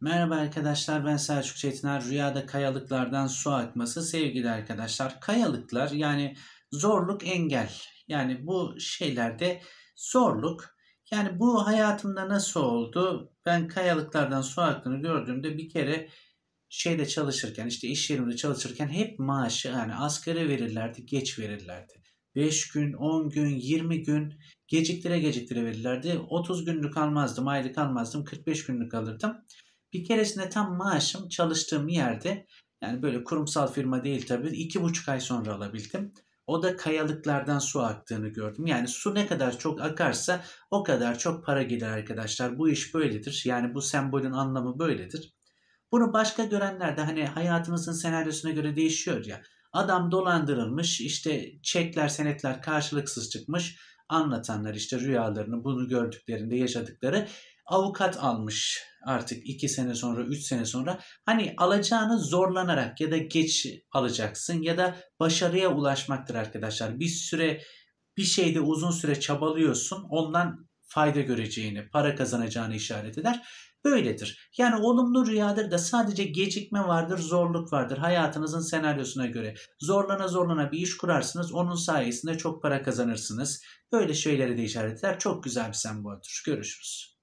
Merhaba arkadaşlar ben Selçuk Çetiner. Rüyada kayalıklardan su akması sevgili arkadaşlar. Kayalıklar yani zorluk engel. Yani bu şeylerde zorluk. Yani bu hayatımda nasıl oldu? Ben kayalıklardan su aktığını gördüğümde bir kere şeyde çalışırken işte iş yerimde çalışırken hep maaşı yani asgari verirlerdi geç verirlerdi. 5 gün, 10 gün, 20 gün geciktire geciktire verirlerdi. 30 günlük almazdım, aylık almazdım, 45 günlük alırdım. Bir keresinde tam maaşım çalıştığım yerde yani böyle kurumsal firma değil tabii iki buçuk ay sonra alabildim. O da kayalıklardan su aktığını gördüm. Yani su ne kadar çok akarsa o kadar çok para gider arkadaşlar. Bu iş böyledir. Yani bu sembolün anlamı böyledir. Bunu başka görenler de hani hayatımızın senaryosuna göre değişiyor ya. Adam dolandırılmış işte çekler senetler karşılıksız çıkmış anlatanlar işte rüyalarını bunu gördüklerinde yaşadıkları avukat almış artık 2 sene sonra 3 sene sonra hani alacağını zorlanarak ya da geç alacaksın ya da başarıya ulaşmaktır arkadaşlar. Bir süre bir şeyde uzun süre çabalıyorsun ondan fayda göreceğini, para kazanacağını işaret eder. Böyledir. Yani olumlu rüyadır da sadece gecikme vardır, zorluk vardır hayatınızın senaryosuna göre. Zorlana zorlana bir iş kurarsınız, onun sayesinde çok para kazanırsınız. Böyle şeylere de işaret eder. Çok güzel bir semboldür. Görüşürüz.